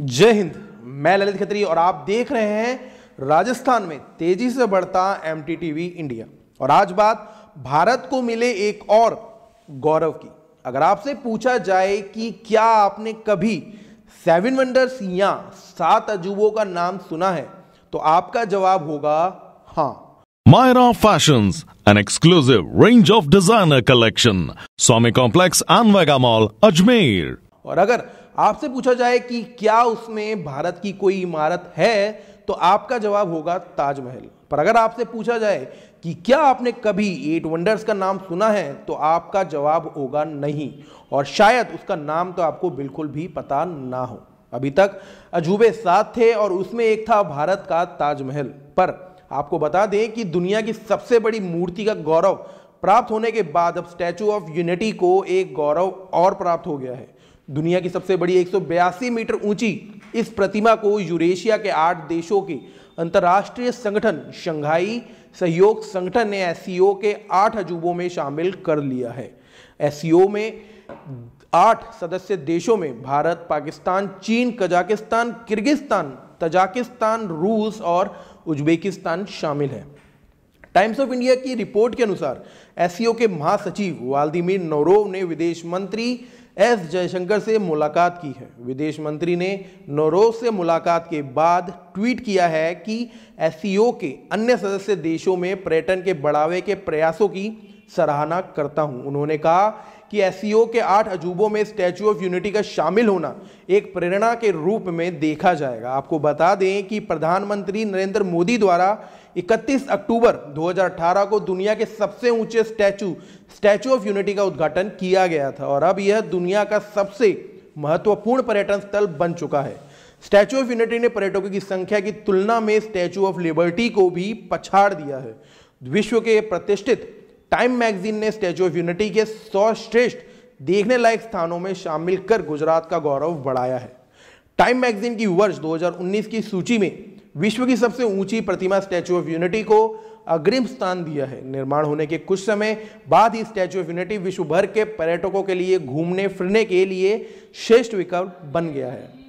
जय हिंद मैं ललित खत्री और आप देख रहे हैं राजस्थान में तेजी से बढ़ता एम इंडिया और आज बात भारत को मिले एक और गौरव की अगर आपसे पूछा जाए कि क्या आपने कभी सेवन वंडर्स या सात अजूबों का नाम सुना है तो आपका जवाब होगा हाँ Myra fashion an exclusive range of designer collection Swami complex and mall Ajmer और अगर आपसे पूछा जाए कि क्या उसमें भारत की कोई इमारत है तो आपका जवाब होगा ताजमहल पर अगर आपसे पूछा जाए कि क्या आपने कभी एट वंडर्स का नाम सुना है तो आपका जवाब होगा नहीं और शायद उसका नाम तो आपको बिल्कुल भी पता ना हो अभी तक अजूबे सात थे और उसमें एक था भारत का ताजमहल पर आपको बता दें कि दुनिया की सबसे बड़ी मूर्ति का गौरव प्राप्त होने के बाद अब स्टैचू ऑफ यूनिटी को एक गौरव और प्राप्त हो गया है दुनिया की सबसे बड़ी एक मीटर ऊंची इस प्रतिमा को यूरेशिया के आठ देशों के अंतर्राष्ट्रीय संगठन शंघाई सहयोग संगठन ने एस के आठ अजूबों में शामिल कर लिया है एस में आठ सदस्य देशों में भारत पाकिस्तान चीन कजाकिस्तान किर्गिस्तान तजाकिस्तान रूस और उज्बेकिस्तान शामिल है टाइम्स ऑफ इंडिया की रिपोर्ट के अनुसार एस के महासचिव वाल्दिमिर नोरोव ने विदेश मंत्री एस जयशंकर से मुलाकात की है विदेश मंत्री ने नोरोज से मुलाकात के बाद ट्वीट किया है कि एस के अन्य सदस्य देशों में पर्यटन के बढ़ावे के प्रयासों की सराहना करता हूं उन्होंने कहा कि एस के आठ अजूबों में स्टैचू ऑफ यूनिटी का शामिल होना एक प्रेरणा के रूप में देखा जाएगा आपको बता दें कि प्रधानमंत्री नरेंद्र मोदी द्वारा 31 अक्टूबर 2018 को दुनिया के सबसे ऊंचे स्टैचू स्टैचू ऑफ यूनिटी का उद्घाटन किया गया था और अब यह दुनिया का सबसे महत्वपूर्ण पर्यटन स्थल बन चुका है स्टैचू ऑफ यूनिटी ने पर्यटकों की संख्या की तुलना में स्टैचू ऑफ लिबर्टी को भी पछाड़ दिया है विश्व के प्रतिष्ठित टाइम मैगजीन ने स्टैचू ऑफ यूनिटी के सौ श्रेष्ठ देखने लायक स्थानों में शामिल कर गुजरात का गौरव बढ़ाया है टाइम मैगजीन की वर्ष 2019 की सूची में विश्व की सबसे ऊंची प्रतिमा स्टैचू ऑफ यूनिटी को अग्रिम स्थान दिया है निर्माण होने के कुछ समय बाद ही स्टैचू ऑफ यूनिटी विश्व भर के पर्यटकों के लिए घूमने फिरने के लिए श्रेष्ठ विकल्प बन गया है